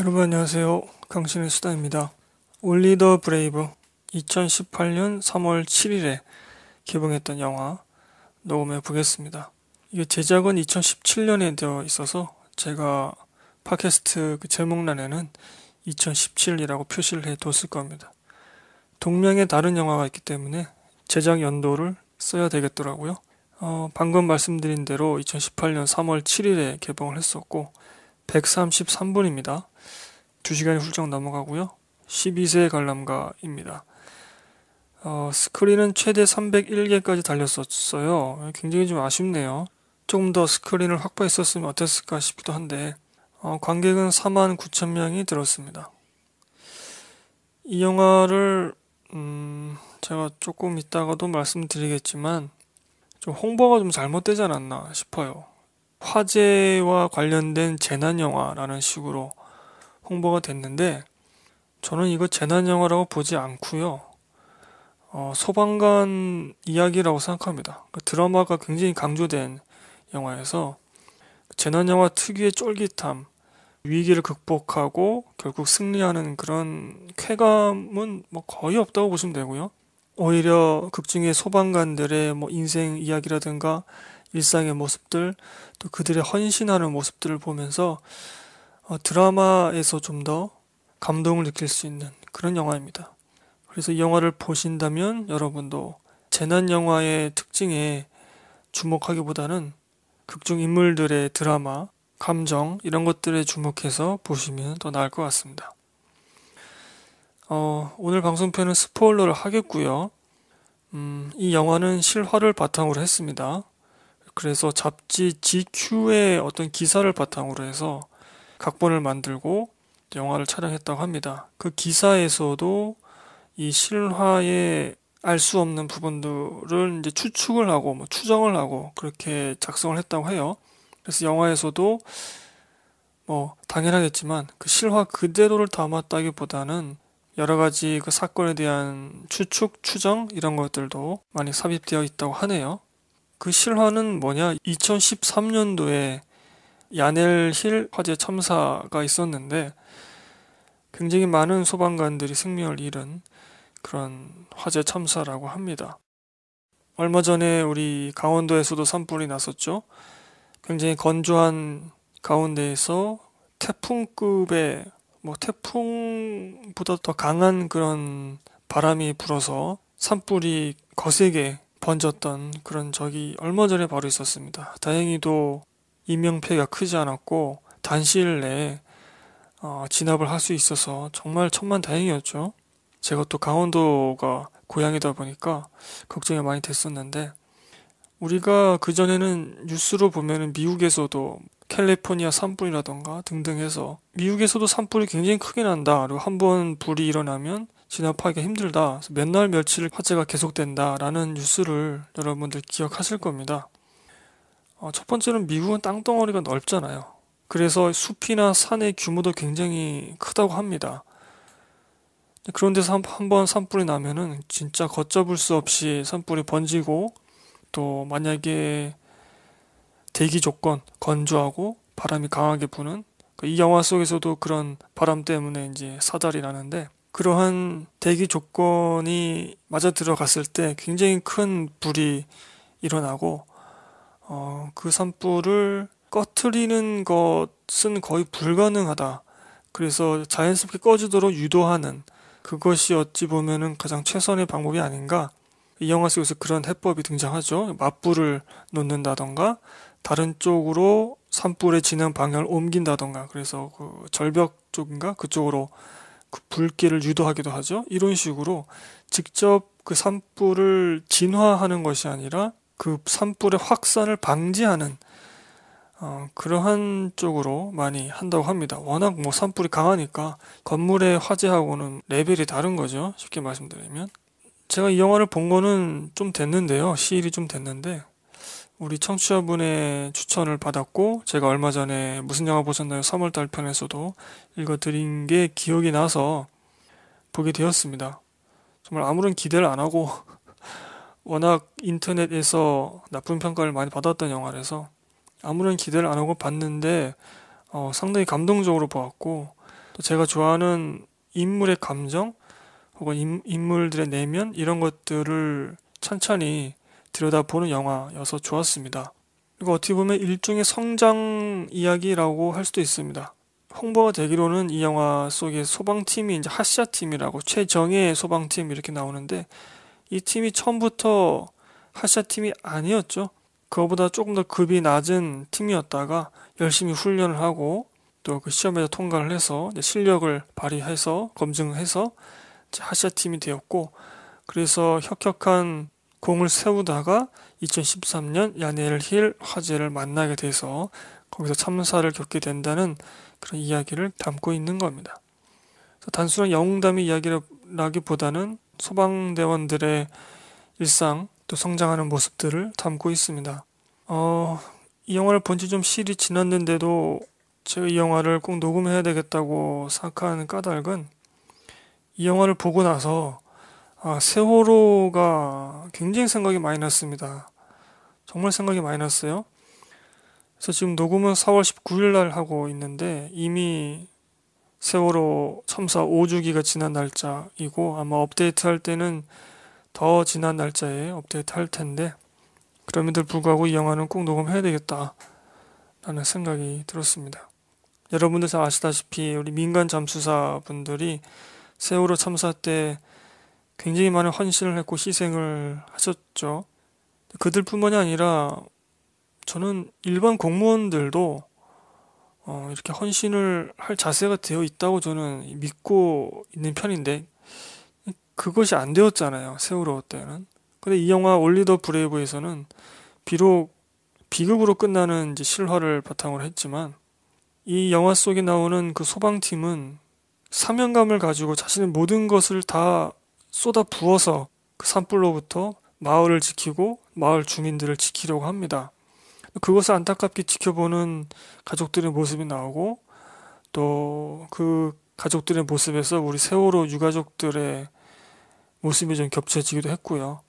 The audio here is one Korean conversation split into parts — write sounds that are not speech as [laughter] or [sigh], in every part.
여러분 안녕하세요. 강신의 수다입니다. 올리더 브레이브 2018년 3월 7일에 개봉했던 영화 녹음해 보겠습니다. 이게 제작은 2017년에 되어 있어서 제가 팟캐스트 그 제목란에는 2017이라고 표시를 해 뒀을 겁니다. 동명의 다른 영화가 있기 때문에 제작 연도를 써야 되겠더라고요. 어, 방금 말씀드린 대로 2018년 3월 7일에 개봉을 했었고 133분입니다. 2시간이 훌쩍 넘어가고요. 12세 관람가입니다. 어, 스크린은 최대 301개까지 달렸었어요. 굉장히 좀 아쉽네요. 조금 더 스크린을 확보했었으면 어땠을까 싶기도 한데 어, 관객은 4만 9천 명이 들었습니다. 이 영화를 음, 제가 조금 이따가도 말씀드리겠지만 좀 홍보가 좀 잘못되지 않았나 싶어요. 화재와 관련된 재난 영화라는 식으로 홍보가 됐는데 저는 이거 재난 영화라고 보지 않고요. 어, 소방관 이야기라고 생각합니다. 그 드라마가 굉장히 강조된 영화에서 재난 영화 특유의 쫄깃함, 위기를 극복하고 결국 승리하는 그런 쾌감은 뭐 거의 없다고 보시면 되고요. 오히려 극중의 소방관들의 뭐 인생 이야기라든가 일상의 모습들 또 그들의 헌신하는 모습들을 보면서 어, 드라마에서 좀 더 감동을 느낄 수 있는 그런 영화입니다. 그래서 이 영화를 보신다면 여러분도 재난 영화의 특징에 주목하기보다는 극중 인물들의 드라마, 감정 이런 것들에 주목해서 보시면 더 나을 것 같습니다. 어, 오늘 방송편은 스포일러를 하겠고요. 음, 이 영화는 실화를 바탕으로 했습니다. 그래서 잡지 GQ의 어떤 기사를 바탕으로 해서 각본을 만들고 영화를 촬영했다고 합니다. 그 기사에서도 이 실화의 알 수 없는 부분들을 이제 추측을 하고 뭐 추정을 하고 그렇게 작성을 했다고 해요. 그래서 영화에서도 뭐 당연하겠지만 그 실화 그대로를 담았다기보다는 여러 가지 그 사건에 대한 추측, 추정 이런 것들도 많이 삽입되어 있다고 하네요. 그 실화는 뭐냐? 2013년도에 야넬힐 화재 참사가 있었는데 굉장히 많은 소방관들이 생명을 잃은 그런 화재 참사라고 합니다. 얼마 전에 우리 강원도에서도 산불이 났었죠. 굉장히 건조한 가운데에서 태풍급의 뭐 태풍보다 더 강한 그런 바람이 불어서 산불이 거세게 번졌던 그런 적이 얼마 전에 바로 있었습니다. 다행히도 임명패가 크지 않았고 단시일 내에 어, 진압을 할 수 있어서 정말 천만다행이었죠. 제가 또 강원도가 고향이다 보니까 걱정이 많이 됐었는데 우리가 그전에는 뉴스로 보면 미국에서도 캘리포니아 산불이라던가 등등 해서 미국에서도 산불이 굉장히 크게 난다. 그리고 한 번 불이 일어나면 진압하기가 힘들다. 맨날 며칠 화재가 계속된다라는 뉴스를 여러분들 기억하실 겁니다. 어, 첫 번째는 미국은 땅덩어리가 넓잖아요. 그래서 숲이나 산의 규모도 굉장히 크다고 합니다. 그런 데 한, 한번 산불이 나면은 진짜 걷잡을 수 없이 산불이 번지고 또 만약에 대기 조건 건조하고 바람이 강하게 부는 그 이 영화 속에서도 그런 바람 때문에 이제 사달이 나는데 그러한 대기 조건이 맞아 들어갔을 때 굉장히 큰 불이 일어나고 어, 그 산불을 꺼트리는 것은 거의 불가능하다. 그래서 자연스럽게 꺼지도록 유도하는 그것이 어찌 보면은 가장 최선의 방법이 아닌가. 이 영화 속에서 그런 해법이 등장하죠. 맞불을 놓는다던가 다른 쪽으로 산불의진는 방향을 옮긴다던가 그래서 그 절벽 쪽인가 그쪽으로 그 불길을 유도하기도 하죠. 이런 식으로 직접 그 산불을 진화하는 것이 아니라 그 산불의 확산을 방지하는 어, 그러한 쪽으로 많이 한다고 합니다. 워낙 뭐 산불이 강하니까 건물의 화재하고는 레벨이 다른 거죠. 쉽게 말씀드리면. 제가 이 영화를 본 거는 좀 됐는데요. 시일이 좀 됐는데 우리 청취자분의 추천을 받았고 제가 얼마 전에 무슨 영화 보셨나요? 3월달 편에서도 읽어드린 게 기억이 나서 보게 되었습니다. 정말 아무런 기대를 안 하고 워낙 인터넷에서 나쁜 평가를 많이 받았던 영화라서 아무런 기대를 안 하고 봤는데 어, 상당히 감동적으로 보았고 또 제가 좋아하는 인물의 감정 혹은 인, 인물들의 내면 이런 것들을 천천히 들여다보는 영화여서 좋았습니다. 그리고 어떻게 보면 일종의 성장 이야기라고 할 수도 있습니다. 홍보가 되기로는 이 영화 속에 소방팀이 이제 하시아 팀이라고 최정예 소방팀 이렇게 나오는데 이 팀이 처음부터 하샤 팀이 아니었죠. 그거보다 조금 더 급이 낮은 팀이었다가 열심히 훈련을 하고 또 그 시험에서 통과를 해서 실력을 발휘해서 검증해서 하샤 팀이 되었고 그래서 혁혁한 공을 세우다가 2013년 야네엘힐화제를 만나게 돼서 거기서 참사를 겪게 된다는 그런 이야기를 담고 있는 겁니다. 단순한 영웅담의 이야기라기보다는 소방대원들의 일상 또 성장하는 모습들을 담고 있습니다. 어, 이 영화를 본 지 좀 시일이 지났는데도 제가 이 영화를 꼭 녹음해야 되겠다고 생각한 까닭은 이 영화를 보고 나서 아, 세월호가 굉장히 생각이 많이 났습니다. 정말 생각이 많이 났어요. 그래서 지금 녹음은 4월 19일 날 하고 있는데 이미 세월호 참사 5주기가 지난 날짜이고 아마 업데이트 할 때는 더 지난 날짜에 업데이트 할 텐데 그럼에도 불구하고 이 영화는 꼭 녹음해야 되겠다 라는 생각이 들었습니다. 여러분들 잘 아시다시피 우리 민간 잠수사 분들이 세월호 참사 때 굉장히 많은 헌신을 했고 희생을 하셨죠. 그들뿐만이 아니라 저는 일반 공무원들도 어, 이렇게 헌신을 할 자세가 되어 있다고 저는 믿고 있는 편인데 그것이 안 되었잖아요 세월호 때는 근데 이 영화 올리 더 브레이브에서는 비록 비극으로 끝나는 이제 실화를 바탕으로 했지만 이 영화 속에 나오는 그 소방팀은 사명감을 가지고 자신의 모든 것을 다 쏟아 부어서 그 산불로부터 마을을 지키고 마을 주민들을 지키려고 합니다. 그것을 안타깝게 지켜보는 가족들의 모습이 나오고 또 그 가족들의 모습에서 우리 세월호 유가족들의 모습이 좀 겹쳐지기도 했고요.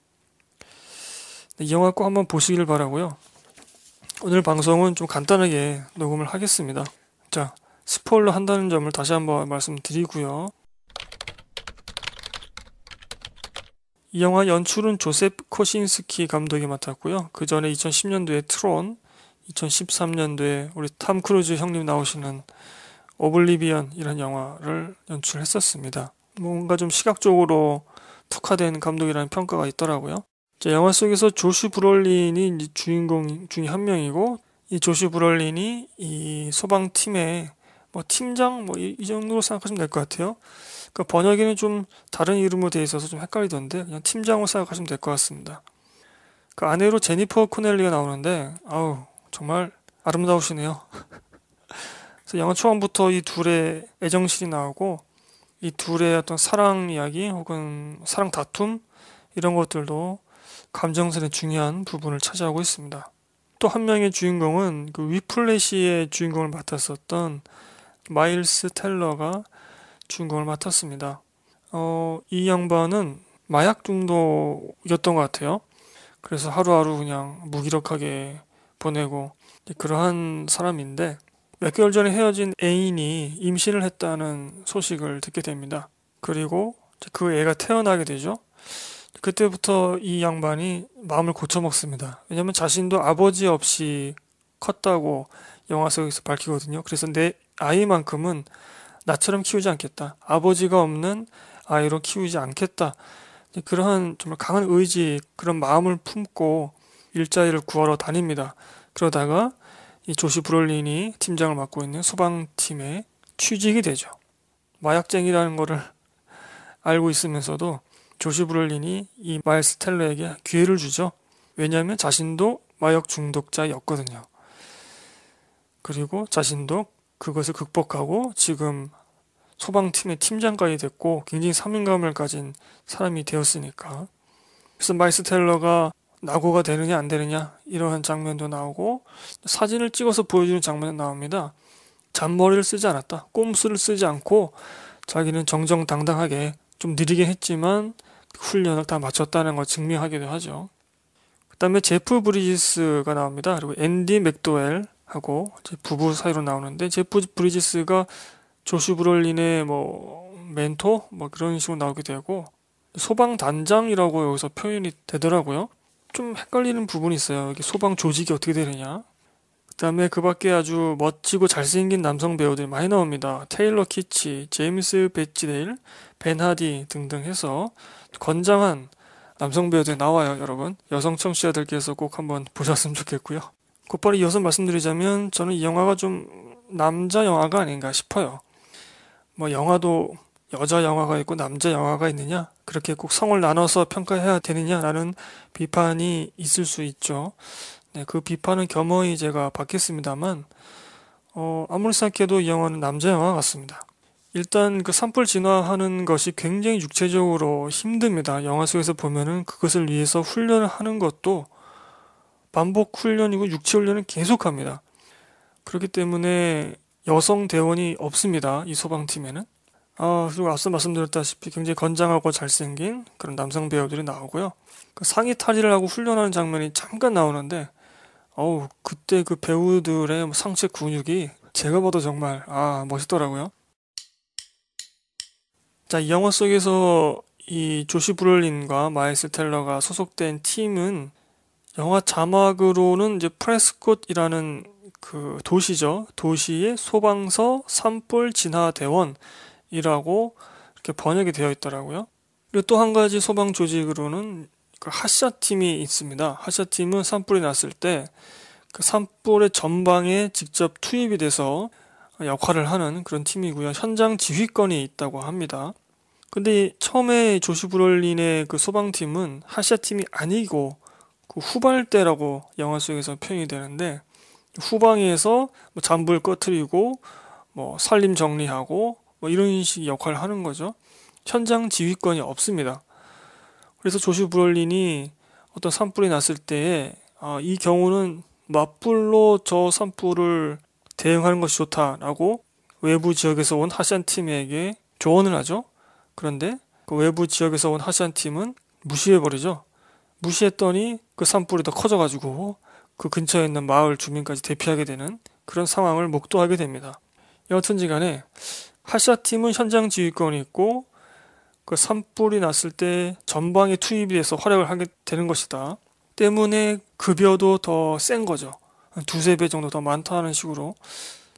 네, 이 영화 꼭 한번 보시길 바라고요. 오늘 방송은 좀 간단하게 녹음을 하겠습니다. 자, 스포일러 한다는 점을 다시 한번 말씀드리고요. 이 영화 연출은 조셉 코신스키 감독이 맡았고요. 그 전에 2010년도에 트론, 2013년도에 우리 탐 크루즈 형님 나오시는 오블리비언이런 영화를 연출했었습니다. 뭔가 좀 시각적으로 특화된 감독이라는 평가가 있더라고요. 자, 영화 속에서 조슈 브롤린이 주인공 중에 한 명이고 이 조슈 브롤린이 이 소방팀의 뭐 팀장 뭐 이 정도로 생각하시면 될 것 같아요. 그 번역에는 좀 다른 이름으로 되어 있어서 좀 헷갈리던데 그냥 팀장으로 생각하시면 될 것 같습니다. 그 아내로 제니퍼 코넬리가 나오는데 아우 정말 아름다우시네요. [laughs] 그래서 영화 초반부터 이 둘의 애정실이 나오고 이 둘의 어떤 사랑 이야기 혹은 사랑 다툼 이런 것들도 감정선의 중요한 부분을 차지하고 있습니다. 또 한 명의 주인공은 그 위플래시의 주인공을 맡았었던 마일스 텔러가 주인공을 맡았습니다. 어, 이 양반은 마약 중독이었던 것 같아요. 그래서 하루하루 그냥 무기력하게 보내고 그러한 사람인데 몇 개월 전에 헤어진 애인이 임신을 했다는 소식을 듣게 됩니다. 그리고 그 애가 태어나게 되죠. 그때부터 이 양반이 마음을 고쳐먹습니다. 왜냐면 자신도 아버지 없이 컸다고 영화 속에서 밝히거든요. 그래서 내 아이만큼은 나처럼 키우지 않겠다. 아버지가 없는 아이로 키우지 않겠다. 그러한 정말 강한 의지, 그런 마음을 품고 일자리를 구하러 다닙니다. 그러다가 이 조시 브롤린이 팀장을 맡고 있는 소방팀에 취직이 되죠. 마약쟁이라는 거를 [laughs] 알고 있으면서도 조시 브롤린이 이 마일스 텔러에게 기회를 주죠. 왜냐하면 자신도 마약 중독자였거든요. 그리고 자신도 그것을 극복하고 지금 소방팀의 팀장까지 됐고 굉장히 사명감을 가진 사람이 되었으니까 그래서 마이스 텔러가 낙오가 되느냐 안 되느냐 이러한 장면도 나오고 사진을 찍어서 보여주는 장면이 나옵니다. 잔머리를 쓰지 않았다. 꼼수를 쓰지 않고 자기는 정정당당하게 좀 느리긴 했지만 훈련을 다 마쳤다는 걸 증명하기도 하죠. 그 다음에 제프 브리지스가 나옵니다. 그리고 앤디 맥도웰, 하고 부부 사이로 나오는데 제프 브리지스가 조슈 브롤린의 뭐 멘토 뭐 그런 식으로 나오게 되고 소방 단장이라고 여기서 표현이 되더라고요. 좀 헷갈리는 부분이 있어요. 소방 조직이 어떻게 되느냐. 그다음에 그밖에 아주 멋지고 잘생긴 남성 배우들이 많이 나옵니다. 테일러 키치, 제임스 베치데일, 벤 하디 등등 해서 건장한 남성 배우들이 나와요, 여러분. 여성 청취자들께서 꼭 한번 보셨으면 좋겠고요. 곧바로 이어서 말씀드리자면 저는 이 영화가 좀 남자 영화가 아닌가 싶어요. 뭐 영화도 여자 영화가 있고 남자 영화가 있느냐? 그렇게 꼭 성을 나눠서 평가해야 되느냐라는 비판이 있을 수 있죠. 네, 그 비판은 겸허히 제가 받겠습니다만, 어, 아무리 생각해도 이 영화는 남자 영화 같습니다. 일단 그 산불 진화하는 것이 굉장히 육체적으로 힘듭니다. 영화 속에서 보면은 그것을 위해서 훈련을 하는 것도 반복 훈련이고 육체 훈련은 계속합니다. 그렇기 때문에 여성 대원이 없습니다. 이 소방팀에는. 아, 그리고 앞서 말씀드렸다시피 굉장히 건장하고 잘생긴 그런 남성 배우들이 나오고요. 그 상의 탈의를 하고 훈련하는 장면이 잠깐 나오는데, 어우, 그때 그 배우들의 뭐 상체 근육이 제가 봐도 정말, 아, 멋있더라고요. 자, 이 영화 속에서 이 조시 브롤린과 마이스 텔러가 소속된 팀은 영화 자막으로는 이제 프레스콧이라는 그 도시죠. 도시의 소방서 산불 진화 대원이라고 이렇게 번역이 되어 있더라고요. 그리고 또 한 가지 소방 조직으로는 그 하샤 팀이 있습니다. 하샤 팀은 산불이 났을 때 그 산불의 전방에 직접 투입이 돼서 역할을 하는 그런 팀이고요. 현장 지휘권이 있다고 합니다. 근데 처음에 조시 브롤린의 그 소방팀은 하샤 팀이 아니고 그 후발대라고 영화 속에서 표현이 되는데 후방에서 뭐 잔불 꺼트리고 뭐 살림 정리하고 뭐 이런 식의 역할을 하는 거죠. 현장 지휘권이 없습니다. 그래서 조슈 브롤린이 어떤 산불이 났을 때에 아, 이 경우는 맞불로 저 산불을 대응하는 것이 좋다라고 외부 지역에서 온 하시안 팀에게 조언을 하죠. 그런데 그 외부 지역에서 온 하시안 팀은 무시해버리죠. 무시했더니 그 산불이 더 커져가지고 그 근처에 있는 마을 주민까지 대피하게 되는 그런 상황을 목도하게 됩니다. 여튼지간에 하샤 팀은 현장 지휘권이 있고 그 산불이 났을 때 전방에 투입이 돼서 활약을 하게 되는 것이다. 때문에 급여도 더 센 거죠. 두세 배 정도 더 많다는 식으로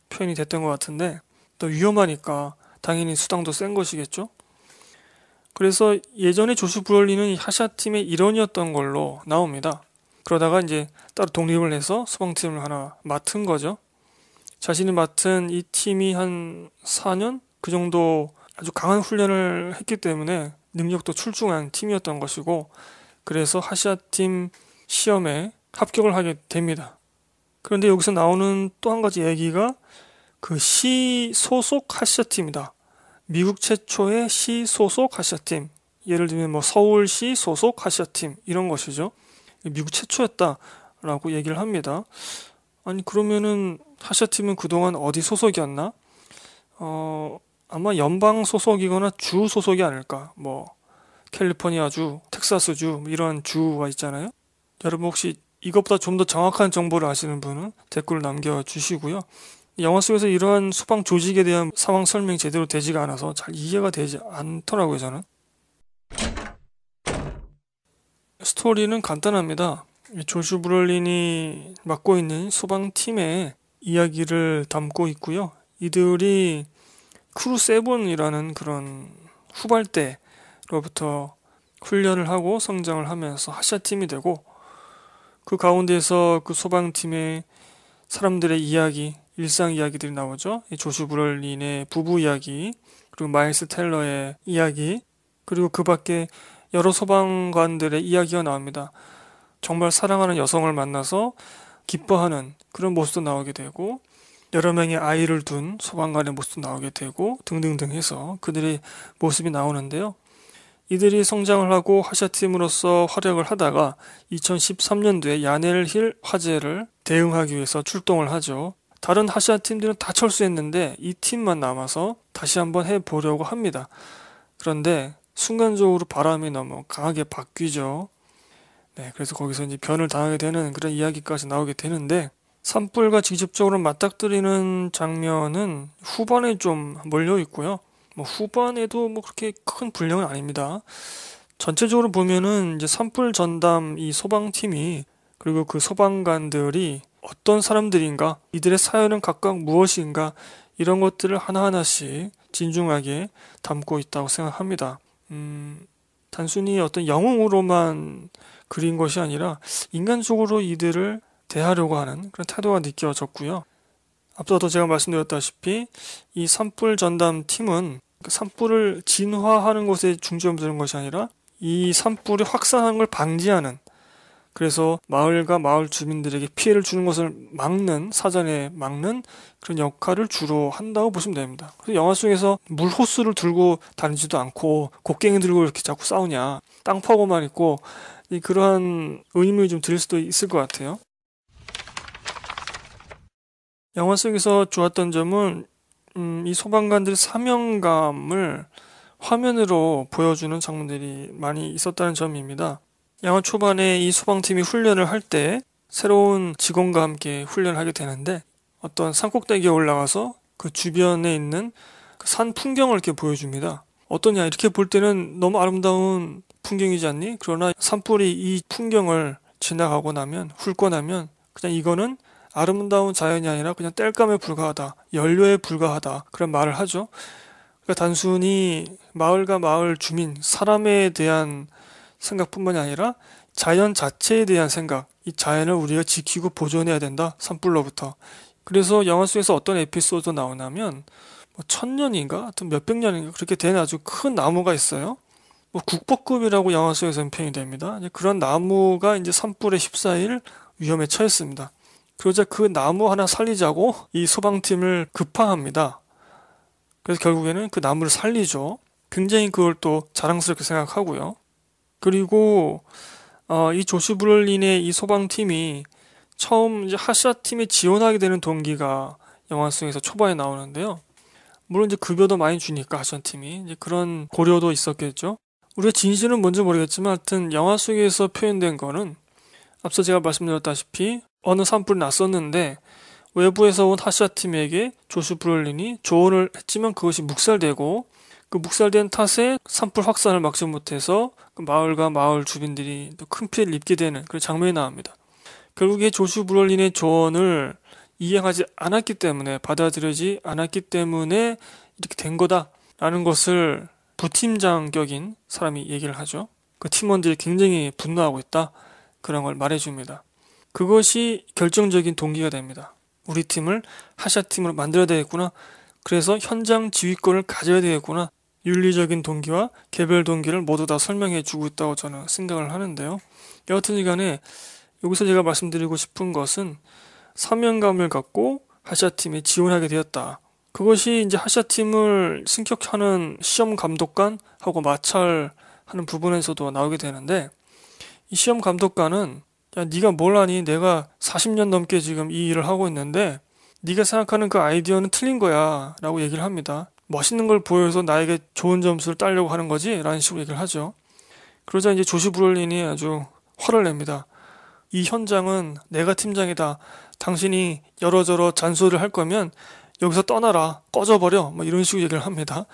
표현이 됐던 것 같은데 더 위험하니까 당연히 수당도 센 것이겠죠. 그래서 예전에 조슈 브롤리는 하샤 팀의 일원이었던 걸로 나옵니다. 그러다가 이제 따로 독립을 해서 소방팀을 하나 맡은 거죠. 자신이 맡은 이 팀이 한 4년 그 정도 아주 강한 훈련을 했기 때문에 능력도 출중한 팀이었던 것이고 그래서 하샤팀 시험에 합격을 하게 됩니다. 그런데 여기서 나오는 또 한 가지 얘기가 그 시 소속 하샤 팀이다. 미국 최초의 시 소속 하샤팀 예를 들면 뭐 서울시 소속 하샤팀 이런 것이죠. 미국 최초였다라고 얘기를 합니다. 아니 그러면은 하샤팀은 그동안 어디 소속이었나? 어 아마 연방 소속이거나 주 소속이 아닐까. 뭐 캘리포니아 주, 텍사스 주 뭐 이런 주가 있잖아요. 여러분 혹시 이것보다 좀 더 정확한 정보를 아시는 분은 댓글 남겨주시고요. 영화 속에서 이러한 소방 조직에 대한 상황 설명이 제대로 되지가 않아서 잘 이해가 되지 않더라고요, 저는. 스토리는 간단합니다. 조슈 브롤린이 맡고 있는 소방팀의 이야기를 담고 있고요. 이들이 크루 세븐이라는 그런 후발대로부터 훈련을 하고 성장을 하면서 하샤팀이 되고 그 가운데서 그 소방팀의 사람들의 이야기, 일상 이야기들이 나오죠. 조슈 브럴린의 부부 이야기, 그리고 마일스 텔러의 이야기, 그리고 그 밖에 여러 소방관들의 이야기가 나옵니다. 정말 사랑하는 여성을 만나서 기뻐하는 그런 모습도 나오게 되고, 여러 명의 아이를 둔 소방관의 모습도 나오게 되고, 등등등 해서 그들의 모습이 나오는데요. 이들이 성장을 하고 하샤팀으로서 활약을 하다가 2013년도에 야넬힐 화재를 대응하기 위해서 출동을 하죠. 다른 하시아 팀들은 다 철수했는데 이 팀만 남아서 다시 한번 해보려고 합니다. 그런데 순간적으로 바람이 너무 강하게 바뀌죠. 네, 그래서 거기서 이제 변을 당하게 되는 그런 이야기까지 나오게 되는데 산불과 직접적으로 맞닥뜨리는 장면은 후반에 좀 몰려 있고요. 뭐 후반에도 뭐 그렇게 큰 불량은 아닙니다. 전체적으로 보면은 이제 산불 전담 이 소방팀이 그리고 그 소방관들이 어떤 사람들인가, 이들의 사연은 각각 무엇인가, 이런 것들을 하나하나씩 진중하게 담고 있다고 생각합니다. 음, 단순히 어떤 영웅으로만 그린 것이 아니라 인간적으로 이들을 대하려고 하는 그런 태도가 느껴졌고요. 앞서도 제가 말씀드렸다시피 이 산불 전담 팀은 그 산불을 진화하는 것에 중점을 두는 것이 아니라 이 산불이 확산하는 걸 방지하는 그래서 마을과 마을 주민들에게 피해를 주는 것을 막는 사전에 막는 그런 역할을 주로 한다고 보시면 됩니다. 그래서 영화 속에서 물 호스를 들고 다니지도 않고 곡괭이 들고 이렇게 자꾸 싸우냐 땅 파고만 있고 이 그러한 의미를 좀 드릴 수도 있을 것 같아요. 영화 속에서 좋았던 점은 음, 이 소방관들의 사명감을 화면으로 보여주는 장면들이 많이 있었다는 점입니다. 양은 초반에 이 소방팀이 훈련을 할 때 새로운 직원과 함께 훈련을 하게 되는데 어떤 산꼭대기에 올라가서 그 주변에 있는 그산 풍경을 이렇게 보여줍니다. 어떠냐 이렇게 볼 때는 너무 아름다운 풍경이지 않니? 그러나 산불이 이 풍경을 지나가고 나면 훑고 나면 그냥 이거는 아름다운 자연이 아니라 그냥 땔감에 불과하다, 연료에 불과하다 그런 말을 하죠. 그러니까 단순히 마을과 마을 주민 사람에 대한 생각뿐만이 아니라 자연 자체에 대한 생각, 이 자연을 우리가 지키고 보존해야 된다. 산불로부터. 그래서 영화 속에서 어떤 에피소드 나오냐면 뭐 천년인가 하여튼 몇백 년인가 그렇게 된 아주 큰 나무가 있어요. 뭐 국보급이라고 영화 속에서 표현이 됩니다. 그런 나무가 이제 산불에 1 4일 위험에 처했습니다. 그러자 그 나무 하나 살리자고 이 소방팀을 급파합니다. 그래서 결국에는 그 나무를 살리죠. 굉장히 그걸 또 자랑스럽게 생각하고요. 그리고 어, 이 조시 브롤린의 이 소방팀이 처음 이제 하샤 팀에 지원하게 되는 동기가 영화 속에서 초반에 나오는데요. 물론 이제 급여도 많이 주니까 하샤 팀이 이제 그런 고려도 있었겠죠. 우리의 진실은 뭔지 모르겠지만 하여튼 영화 속에서 표현된 거는 앞서 제가 말씀드렸다시피 어느 산불이 났었는데 외부에서 온 하샤 팀에게 조슈 브롤린이 조언을 했지만 그것이 묵살되고 그 묵살된 탓에 산불 확산을 막지 못해서 그 마을과 마을 주민들이 또큰 피해를 입게 되는 그런 장면이 나옵니다. 결국에 조슈 브롤린의 조언을 이행하지 않았기 때문에 받아들여지 않았기 때문에 이렇게 된 거다라는 것을 부팀장격인 사람이 얘기를 하죠. 그 팀원들이 굉장히 분노하고 있다 그런 걸 말해줍니다. 그것이 결정적인 동기가 됩니다. 우리 팀을 하샤 팀으로 만들어야 되겠구나. 그래서 현장 지휘권을 가져야 되겠구나. 윤리적인 동기와 개별 동기를 모두 다 설명해 주고 있다고 저는 생각을 하는데요. 여하튼 이간에 여기서 제가 말씀드리고 싶은 것은 사명감을 갖고 하샤팀에 지원하게 되었다. 그것이 이제 하샤팀을 승격하는 시험 감독관하고 마찰하는 부분에서도 나오게 되는데 이 시험 감독관은 야 네가 뭘 하니 내가 40년 넘게 지금 이 일을 하고 있는데 네가 생각하는 그 아이디어는 틀린 거야 라고 얘기를 합니다. 멋있는 걸 보여서 나에게 좋은 점수를 따려고 하는 거지 라는 식으로 얘기를 하죠. 그러자 이제 조시 브롤린이 아주 화를 냅니다. 이 현장은 내가 팀장이다. 당신이 여러저러 잔소리를 할 거면 여기서 떠나라. 꺼져버려. 뭐 이런 식으로 얘기를 합니다.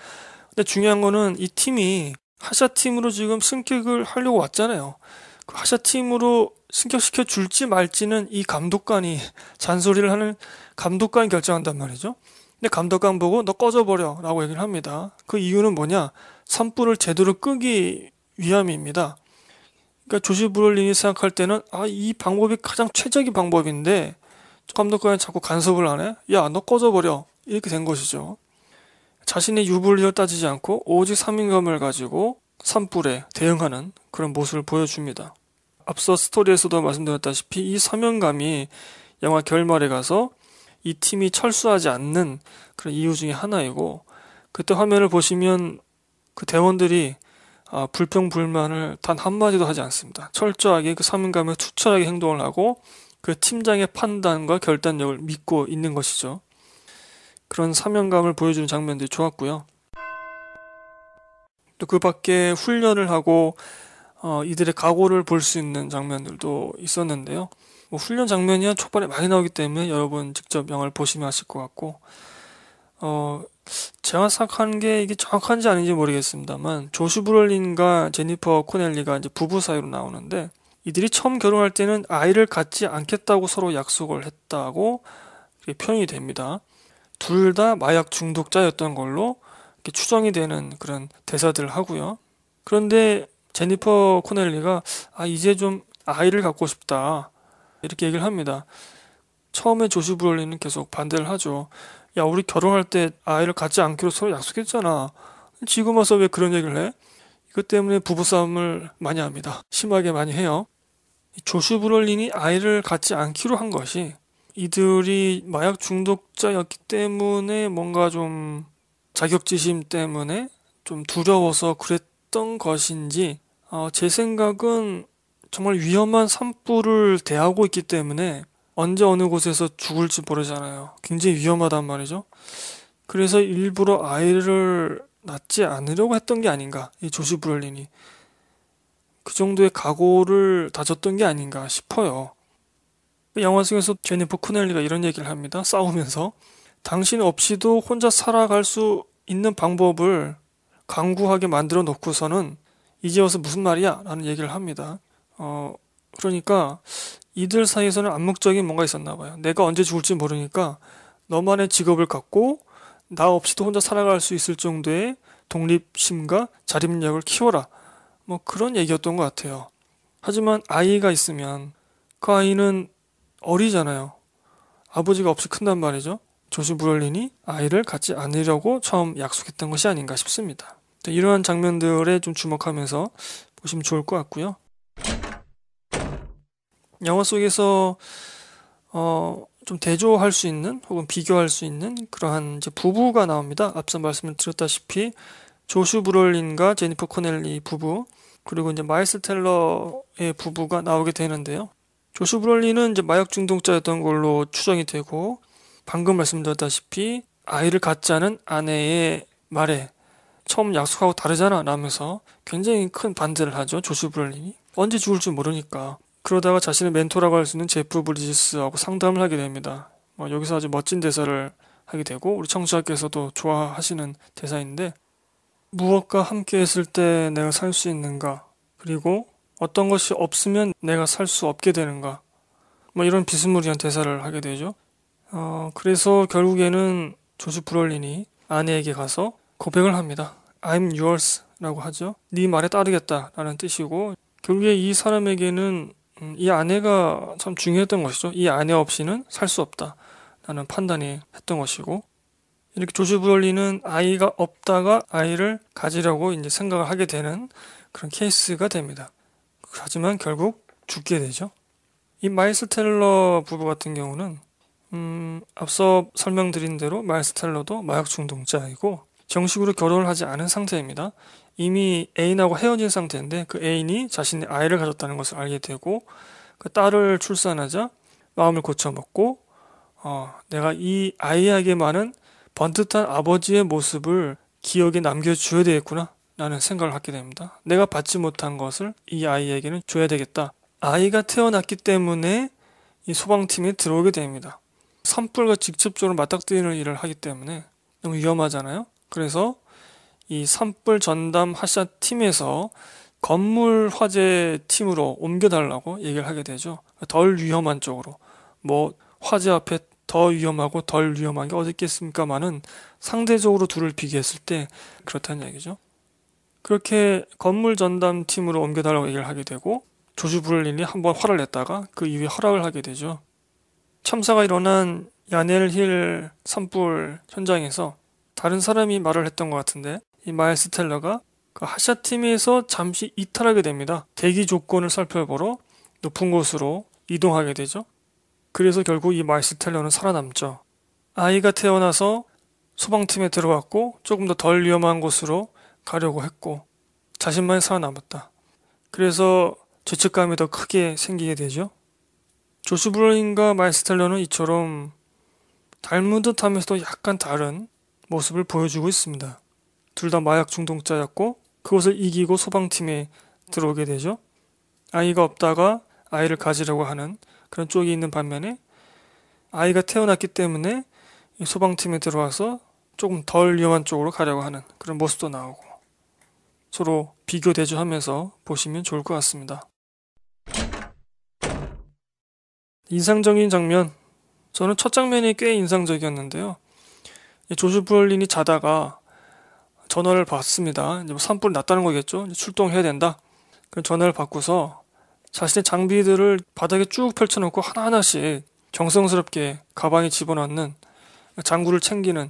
근데 중요한 거는 이 팀이 하샤 팀으로 지금 승격을 하려고 왔잖아요. 그 하샤 팀으로 승격시켜 줄지 말지는 이 감독관이 잔소리를 하는 감독관이 결정한단 말이죠. 근데 감독관 보고 너 꺼져버려 라고 얘기를 합니다. 그 이유는 뭐냐? 산불을 제대로 끄기 위함입니다. 그러니까 조시 브롤린이 생각할 때는 아, 이 방법이 가장 최적의 방법인데 감독관이 자꾸 간섭을 하네? 야, 너 꺼져버려. 이렇게 된 것이죠. 자신의 유불리를 따지지 않고 오직 사인감을 가지고 산불에 대응하는 그런 모습을 보여줍니다. 앞서 스토리에서도 말씀드렸다시피 이 사명감이 영화 결말에 가서 이 팀이 철수하지 않는 그런 이유 중의 하나이고 그때 화면을 보시면 그 대원들이 아, 불평 불만을 단 한마디도 하지 않습니다. 철저하게 그 사명감에 투철하게 행동을 하고 그 팀장의 판단과 결단력을 믿고 있는 것이죠. 그런 사명감을 보여주는 장면들이 좋았고요. 또 그 밖에 훈련을 하고 어, 이들의 각오를 볼 수 있는 장면들도 있었는데요. 뭐 훈련 장면이야 촉발에 많이 나오기 때문에 여러분 직접 영화를 보시면 아실 것 같고, 어, 제가 생각하는 게 이게 정확한지 아닌지 모르겠습니다만, 조슈 브롤린과 제니퍼 코넬리가 이제 부부 사이로 나오는데, 이들이 처음 결혼할 때는 아이를 갖지 않겠다고 서로 약속을 했다고 표현이 됩니다. 둘 다 마약 중독자였던 걸로 추정이 되는 그런 대사들 하고요. 그런데 제니퍼 코넬리가 아 이제 좀 아이를 갖고 싶다 이렇게 얘기를 합니다. 처음에 조슈 브롤리는 계속 반대를 하죠. 야 우리 결혼할 때 아이를 갖지 않기로 서로 약속했잖아. 지금 와서 왜 그런 얘기를 해? 이것 때문에 부부싸움을 많이 합니다. 심하게 많이 해요. 조슈 브롤린이 아이를 갖지 않기로 한 것이 이들이 마약 중독자였기 때문에 뭔가 좀 자격지심 때문에 좀 두려워서 그랬던 것인지 어, 제 생각은 정말 위험한 산불을 대하고 있기 때문에 언제 어느 곳에서 죽을지 모르잖아요. 굉장히 위험하단 말이죠. 그래서 일부러 아이를 낳지 않으려고 했던 게 아닌가. 이 조시 브롤린이. 그 정도의 각오를 다졌던 게 아닌가 싶어요. 그 영화 속에서 제니퍼 크넬리가 이런 얘기를 합니다. 싸우면서. 당신 없이도 혼자 살아갈 수 있는 방법을 강구하게 만들어 놓고서는 이제 와서 무슨 말이야? 라는 얘기를 합니다. 어, 그러니까 이들 사이에서는 암묵적인 뭔가 있었나 봐요. 내가 언제 죽을지 모르니까 너만의 직업을 갖고 나 없이도 혼자 살아갈 수 있을 정도의 독립심과 자립력을 키워라. 뭐 그런 얘기였던 것 같아요. 하지만 아이가 있으면 그 아이는 어리잖아요. 아버지가 없이 큰단 말이죠. 조시 브롤린이 아이를 갖지 않으려고 처음 약속했던 것이 아닌가 싶습니다. 네, 이러한 장면들에 좀 주목하면서 보시면 좋을 것 같고요. 영화 속에서 어, 좀 대조할 수 있는 혹은 비교할 수 있는 그러한 이제 부부가 나옵니다. 앞서 말씀을 드렸다시피 조슈 브롤린과 제니퍼 코넬리 부부 그리고 이제 마이스 텔러의 부부가 나오게 되는데요. 조슈 브롤린은 이제 마약 중독자였던 걸로 추정이 되고 방금 말씀드렸다시피 아이를 갖자는 아내의 말에 처음 약속하고 다르잖아 라면서 굉장히 큰 반대를 하죠 조슈 브롤린이 언제 죽을지 모르니까 그러다가 자신의 멘토라고 할 수 있는 제프 브리지스하고 상담을 하게 됩니다 뭐 여기서 아주 멋진 대사를 하게 되고 우리 청취자께서도 좋아하시는 대사인데 무엇과 함께 했을 때 내가 살 수 있는가 그리고 어떤 것이 없으면 내가 살 수 없게 되는가 뭐 이런 비스무리한 대사를 하게 되죠 어, 그래서 결국에는 조슈 브롤린이 아내에게 가서 고백을 합니다. I'm yours라고 하죠. 네 말에 따르겠다라는 뜻이고 결국에 이 사람에게는 음, 이 아내가 참 중요했던 것이죠. 이 아내 없이는 살 수 없다라는 판단이 했던 것이고 이렇게 조슈 브얼리는 아이가 없다가 아이를 가지려고 이제 생각을 하게 되는 그런 케이스가 됩니다. 하지만 결국 죽게 되죠. 이마이스 텔러 부부 같은 경우는 음, 앞서 설명드린 대로 마이스 텔러도 마약 중독자이고 정식으로 결혼을 하지 않은 상태입니다. 이미 애인하고 헤어진 상태인데 그 애인이 자신의 아이를 가졌다는 것을 알게 되고 그 딸을 출산하자 마음을 고쳐먹고 어, 내가 이 아이에게만은 번듯한 아버지의 모습을 기억에 남겨줘야 되겠구나 라는 생각을 갖게 됩니다. 내가 받지 못한 것을 이 아이에게는 줘야 되겠다. 아이가 태어났기 때문에 이소방팀에 들어오게 됩니다. 산불과 직접적으로 맞닥뜨리는 일을 하기 때문에 너무 위험하잖아요. 그래서 이 산불 전담 하사 팀에서 건물 화재 팀으로 옮겨달라고 얘기를 하게 되죠. 덜 위험한 쪽으로. 뭐 화재 앞에 더 위험하고 덜 위험한 게 어디 있겠습니까만은 상대적으로 둘을 비교했을 때 그렇다는 얘기죠. 그렇게 건물 전담 팀으로 옮겨달라고 얘기를 하게 되고 조지 브롤린이 한번 화를 냈다가 그 이후에 허락을 하게 되죠. 참사가 일어난 야넬힐 산불 현장에서 다른 사람이 말을 했던 것 같은데 이 마일스 텔러가 그 하샤 팀에서 잠시 이탈하게 됩니다. 대기 조건을 살펴보러 높은 곳으로 이동하게 되죠. 그래서 결국 이 마일스 텔러는 살아남죠. 아이가 태어나서 소방팀에 들어갔고 조금 더 덜 위험한 곳으로 가려고 했고 자신만 이 살아남았다. 그래서 죄책감이 더 크게 생기게 되죠. 조슈 브로인과 마일스 텔러는 이처럼 닮은 듯하면서도 약간 다른 모습을 보여주고 있습니다. 둘 다 마약 중독자였고 그것을 이기고 소방팀에 들어오게 되죠. 아이가 없다가 아이를 가지려고 하는 그런 쪽이 있는 반면에 아이가 태어났기 때문에 소방팀에 들어와서 조금 덜 위험한 쪽으로 가려고 하는 그런 모습도 나오고 서로 비교 대조하면서 보시면 좋을 것 같습니다. 인상적인 장면 저는 첫 장면이 꽤 인상적이었는데요. 조슈 브롤린이 자다가 전화를 받습니다. 이제 뭐 산불이 났다는 거겠죠. 출동해야 된다. 전화를 받고서 자신의 장비들을 바닥에 쭉 펼쳐놓고 하나하나씩 정성스럽게 가방에 집어넣는 장구를 챙기는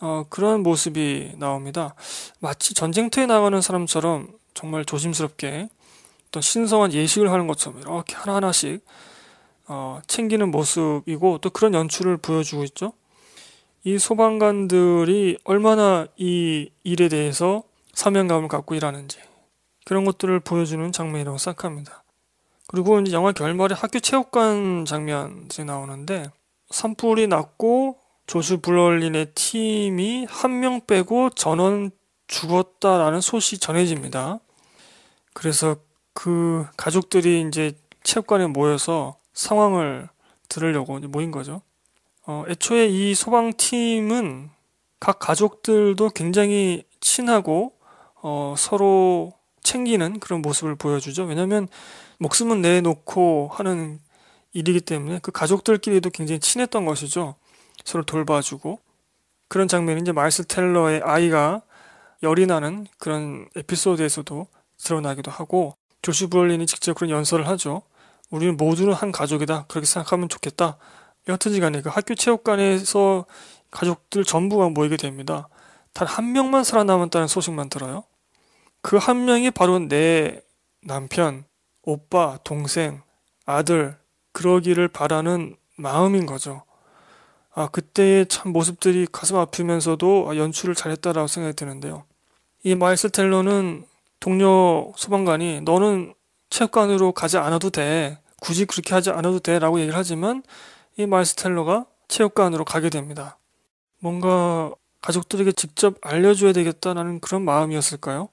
어, 그런 모습이 나옵니다. 마치 전쟁터에 나가는 사람처럼 정말 조심스럽게 어떤 신성한 예식을 하는 것처럼 이렇게 하나하나씩 어, 챙기는 모습이고 또 그런 연출을 보여주고 있죠. 이 소방관들이 얼마나 이 일에 대해서 사명감을 갖고 일하는지 그런 것들을 보여주는 장면이라고 생각합니다. 그리고 이제 영화 결말에 학교 체육관 장면이 나오는데 산불이 났고 조슈 블럴린의 팀이 한 명 빼고 전원 죽었다라는 소식이 전해집니다. 그래서 그 가족들이 이제 체육관에 모여서 상황을 들으려고 모인 거죠. 어, 애초에 이 소방팀은 각 가족들도 굉장히 친하고 어, 서로 챙기는 그런 모습을 보여주죠. 왜냐하면 목숨은 내놓고 하는 일이기 때문에 그 가족들끼리도 굉장히 친했던 것이죠. 서로 돌봐주고 그런 장면이 이제 마일스 텔러의 아이가 열이 나는 그런 에피소드에서도 드러나기도 하고 조슈 브롤린이 직접 그런 연설을 하죠. 우리는 모두는 한 가족이다. 그렇게 생각하면 좋겠다. 여튼지간에 그 학교 체육관에서 가족들 전부가 모이게 됩니다. 단 한 명만 살아남았다는 소식만 들어요. 그 한 명이 바로 내 남편, 오빠, 동생, 아들 그러기를 바라는 마음인 거죠. 아 그때의 참 모습들이 가슴 아프면서도 아, 연출을 잘했다라고 생각이 드는데요. 이 마일스 텔러는 동료 소방관이 너는 체육관으로 가지 않아도 돼. 굳이 그렇게 하지 않아도 돼라고 얘기를 하지만 이마이스텔러가 체육관으로 가게 됩니다. 뭔가 가족들에게 직접 알려줘야 되겠다라는 그런 마음이었을까요?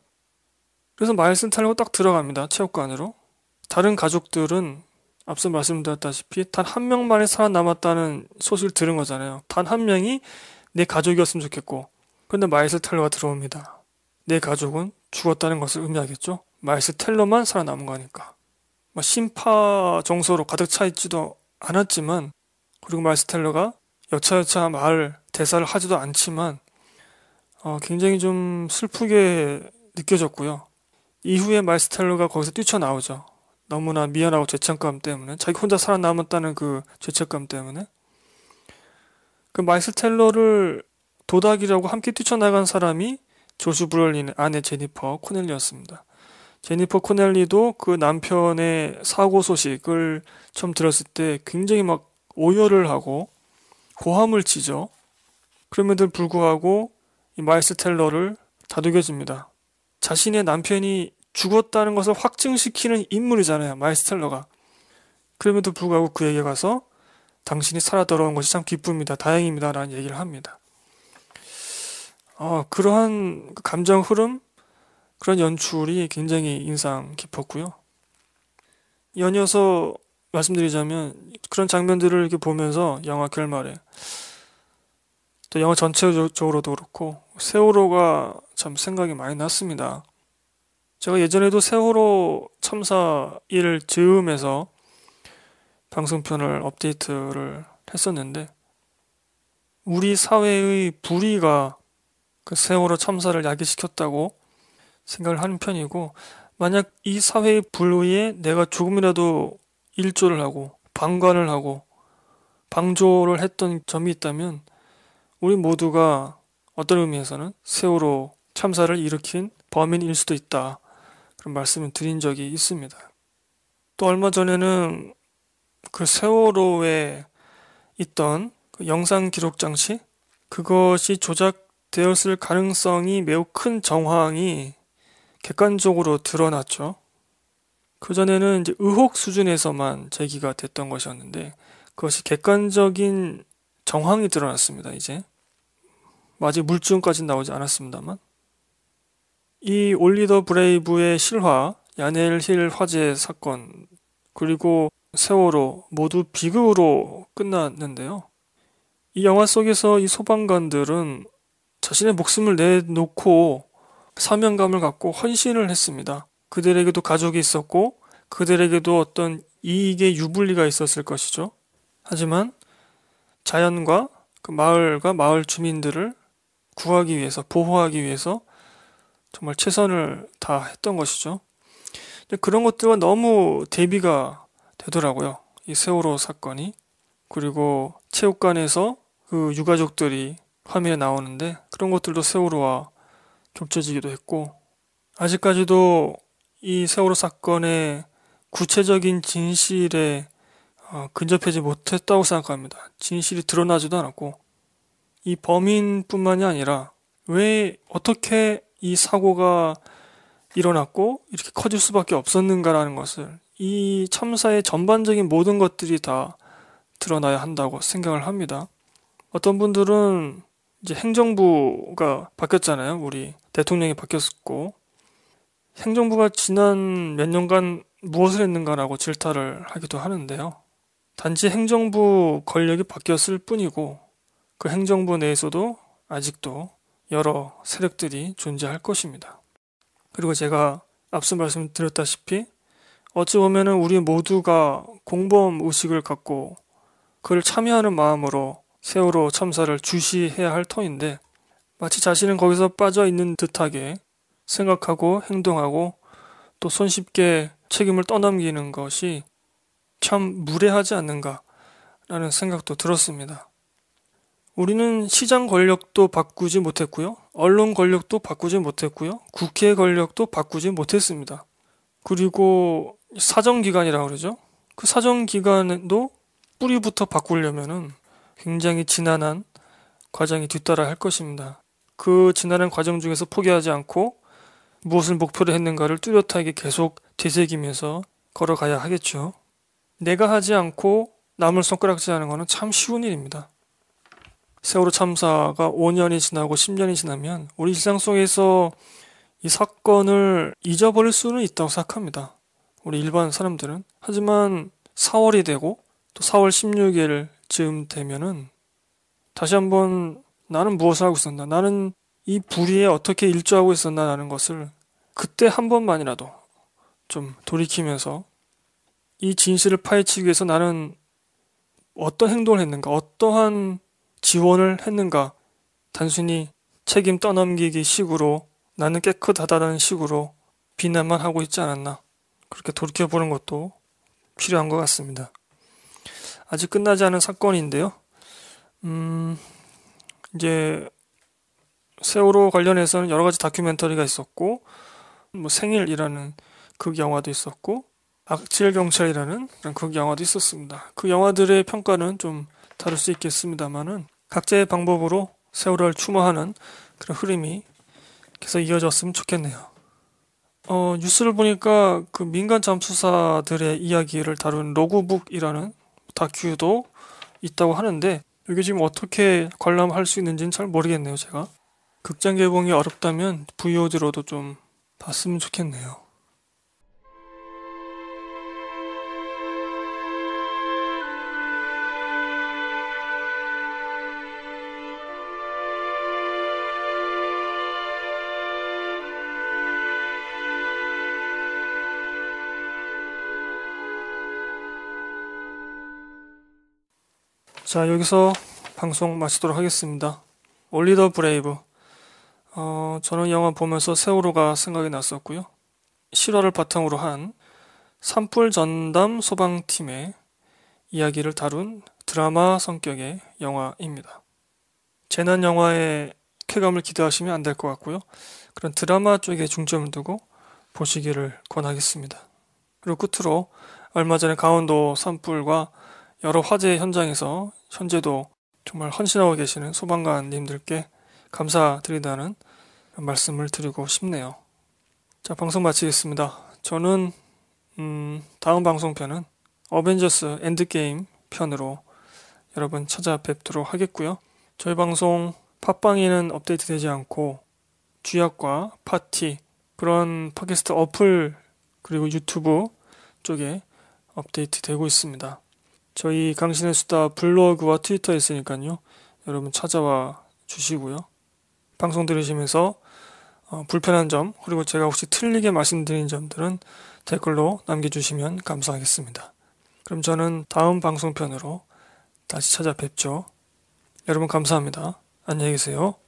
그래서 마이스텔러가딱 들어갑니다. 체육관으로. 다른 가족들은 앞서 말씀드렸다시피 단 한 명만이 살아남았다는 소식을 들은 거잖아요. 단 한 명이 내 가족이었으면 좋겠고. 그런데 마이스 텔러가 들어옵니다. 내 가족은 죽었다는 것을 의미하겠죠? 마이스 텔러만 살아남은 거니까. 뭐 심파 정서로 가득 차 있지도 않았지만 그리고 마이스텔러가 여차여차 말 대사를 하지도 않지만 어, 굉장히 좀 슬프게 느껴졌고요. 이후에 마이스텔러가 거기서 뛰쳐나오죠. 너무나 미안하고 죄책감 때문에 자기 혼자 살아남았다는 그 죄책감 때문에 그 마이스텔러를 도닥이라고 함께 뛰쳐나간 사람이 조슈 브롤린의 아내 제니퍼 코넬리였습니다. 제니퍼 코넬리도 그 남편의 사고 소식을 처음 들었을 때 굉장히 막 오열을 하고 고함을 치죠. 그럼에도 불구하고 이 마일스 텔러를 다독여줍니다. 자신의 남편이 죽었다는 것을 확증시키는 인물이잖아요. 마일스 텔러가. 그럼에도 불구하고 그에게 가서 당신이 살아 돌아온 것이 참 기쁩니다. 다행입니다. 라는 얘기를 합니다. 어, 그러한 감정 흐름, 그런 연출이 굉장히 인상 깊었고요. 연이어서 말씀드리자면 그런 장면들을 이렇게 보면서 영화 결말에 또 영화 전체적으로도 그렇고 세월호가 참 생각이 많이 났습니다. 제가 예전에도 세월호 참사 일을즈음해서 방송편을 업데이트를 했었는데 우리 사회의 불의가 그 세월호 참사를 야기시켰다고 생각을 하는 편이고 만약 이 사회의 불의에 내가 조금이라도 일조를 하고 방관을 하고 방조를 했던 점이 있다면 우리 모두가 어떤 의미에서는 세월호 참사를 일으킨 범인일 수도 있다. 그런 말씀을 드린 적이 있습니다. 또 얼마 전에는 그 세월호에 있던 그 영상 기록 장치 그것이 조작되었을 가능성이 매우 큰 정황이 객관적으로 드러났죠. 그 전에는 이제 의혹 수준에서만 제기가 됐던 것이었는데 그것이 객관적인 정황이 드러났습니다. 이제 아직 물증까지는 나오지 않았습니다만 이 올리더 브레이브의 실화 야넬 힐 화재 사건 그리고 세월호 모두 비극으로 끝났는데요. 이 영화 속에서 이 소방관들은 자신의 목숨을 내놓고 사명감을 갖고 헌신을 했습니다. 그들에게도 가족이 있었고 그들에게도 어떤 이익의 유불리가 있었을 것이죠. 하지만 자연과 그 마을과 마을 주민들을 구하기 위해서 보호하기 위해서 정말 최선을 다했던 것이죠. 그런 것들과 너무 대비가 되더라고요. 이 세월호 사건이 그리고 체육관에서 그 유가족들이 화면에 나오는데 그런 것들도 세월호와 겹쳐지기도 했고 아직까지도 이 세월호 사건의 구체적인 진실에 어, 근접하지 못했다고 생각합니다. 진실이 드러나지도 않았고 이 범인뿐만이 아니라 왜 어떻게 이 사고가 일어났고 이렇게 커질 수밖에 없었는가라는 것을 이 참사의 전반적인 모든 것들이 다 드러나야 한다고 생각을 합니다. 어떤 분들은 이제 행정부가 바뀌었잖아요. 우리 대통령이 바뀌었고 행정부가 지난 몇 년간 무엇을 했는가라고 질타를 하기도 하는데요. 단지 행정부 권력이 바뀌었을 뿐이고 그 행정부 내에서도 아직도 여러 세력들이 존재할 것입니다. 그리고 제가 앞서 말씀드렸다시피 어찌 보면 우리 모두가 공범 의식을 갖고 그를 참여하는 마음으로 세월호 참사를 주시해야 할 터인데 마치 자신은 거기서 빠져 있는 듯하게 생각하고 행동하고 또 손쉽게 책임을 떠넘기는 것이 참 무례하지 않는가라는 생각도 들었습니다. 우리는 시장 권력도 바꾸지 못했고요. 언론 권력도 바꾸지 못했고요. 국회 권력도 바꾸지 못했습니다. 그리고 사정기관이라고 그러죠. 그 사정기관도 뿌리부터 바꾸려면은 굉장히 지난한 과정이 뒤따라 할 것입니다. 그 지난한 과정 중에서 포기하지 않고 무엇을 목표로 했는가를 뚜렷하게 계속 되새기면서 걸어가야 하겠죠. 내가 하지 않고 남을 손가락질하는 것은 참 쉬운 일입니다. 세월호 참사가 5년이 지나고 10년이 지나면 우리 일상 속에서 이 사건을 잊어버릴 수는 있다고 생각합니다. 우리 일반 사람들은. 하지만 4월이 되고 또 4월 16일 쯤 되면은 다시 한번 나는 무엇을 하고 있었나? 나는 이 불의에 어떻게 일조하고 있었나라는 것을 그때 한 번만이라도 좀 돌이키면서 이 진실을 파헤치기 위해서 나는 어떤 행동을 했는가, 어떠한 지원을 했는가, 단순히 책임 떠넘기기 식으로 나는 깨끗하다는 식으로 비난만 하고 있지 않았나. 그렇게 돌이켜보는 것도 필요한 것 같습니다. 아직 끝나지 않은 사건인데요. 음, 이제 세월호 관련해서는 여러 가지 다큐멘터리가 있었고 뭐 생일이라는 극 그 영화도 있었고 악질 경찰이라는 극 그 영화도 있었습니다. 그 영화들의 평가는 좀 다를 수 있겠습니다만은 각자의 방법으로 세월호를 추모하는 그런 흐름이 계속 이어졌으면 좋겠네요. 어, 뉴스를 보니까 그 민간 잠수사들의 이야기를 다룬 로그북이라는 다큐도 있다고 하는데 이게 지금 어떻게 관람할 수 있는지는 잘 모르겠네요, 제가. 극장 개봉이 어렵다면 VOD로도 좀 봤으면 좋겠네요. 자, 여기서 방송 마치도록 하겠습니다. 올리더 브레이브 어, 저는 영화 보면서 세월호가 생각이 났었고요. 실화를 바탕으로 한 산불 전담 소방팀의 이야기를 다룬 드라마 성격의 영화입니다. 재난 영화의 쾌감을 기대하시면 안 될 것 같고요. 그런 드라마 쪽에 중점을 두고 보시기를 권하겠습니다. 그리고 끝으로 얼마 전에 강원도 산불과 여러 화재 현장에서 현재도 정말 헌신하고 계시는 소방관님들께 감사드린다는 말씀을 드리고 싶네요. 자, 방송 마치겠습니다. 저는, 음, 다음 방송편은 어벤져스 엔드게임 편으로 여러분 찾아뵙도록 하겠고요. 저희 방송 팟빵에는 업데이트 되지 않고 주약과 파티 그런 팟캐스트 어플 그리고 유튜브 쪽에 업데이트 되고 있습니다. 저희 강신의 수다 블로그와 트위터에 있으니까요. 여러분 찾아와 주시고요. 방송 들으시면서 어, 불편한 점 그리고 제가 혹시 틀리게 말씀드린 점들은 댓글로 남겨주시면 감사하겠습니다. 그럼 저는 다음 방송편으로 다시 찾아뵙죠. 여러분 감사합니다. 안녕히 계세요.